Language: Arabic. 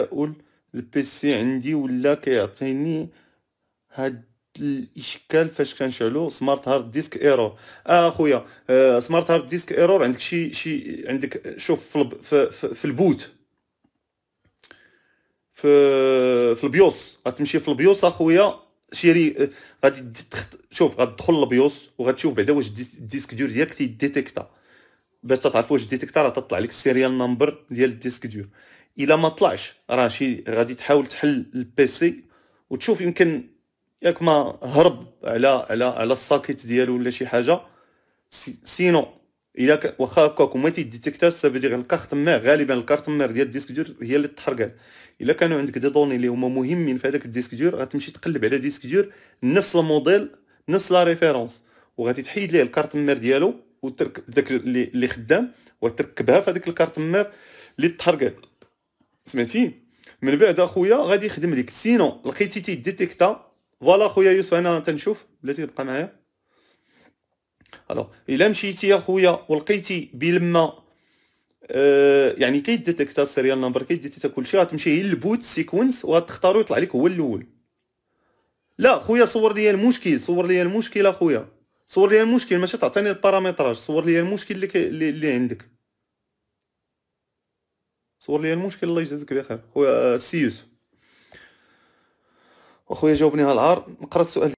التساؤل البيسي عندي ولا كيعطيني هاد الاشكال فاش كنشعلو سمارت هارد ديسك ايرور اه اخويا آه سمارت هارد ديسك ايرور عندك شي شي عندك شوف في, الب... في, في, في البوت في في البيوس غتمشي في البيوس اخويا شيري آه، غادي تخت... شوف غتدخل البيوس وغتشوف بعدا واش الديسك دور ديالك تيديتيكتا باش تعرف واش ديتيكتا راه تطلع لك السيريال نمبر ديال الديسك دور الا ما طلعش راه شي غادي تحاول تحل البيسي وتشوف يمكن ياك ما هرب على على على الساكيت ديالو ولا شي حاجه سينو الا واخا هكاك وما تيديتيكتاش سافي دير الكارت مير غالبا الكارت مير ديال الديسك دور هي اللي تحرقات الا كانوا عندك دي دوني اللي هما مهمين في هذاك الديسك دور غتمشي تقلب على ديسك دور نفس الموديل نفس لا ريفيرونس وغادي تحيد ليه الكارت مير ديالو وترك داك اللي خدام وتركبها في هذيك الكارت مير اللي تحرقات سمعتي من بعد اخويا غادي يخدم لك سينو لقيتي تيديتيكتا فوالا خويا يوسف انا تنشوف بلاتي تبقى معايا الو الا مشيتي يا خويا ولقيتي بلما أه يعني كيديتيكتا السيريال نمبر كيديتيكتا كلشي غتمشي للبوت سيكونس وغتختارو يطلع لك هو الاول لا خويا صور لي المشكل صور لي المشكل اخويا صور لي المشكل ماشي تعطيني البارامتراج صور لي المشكل اللي, اللي عندك صور لي المشكل الله يجازيك بخير خويا سي يوسف اخويا جاوبني هالعار نقرا السؤال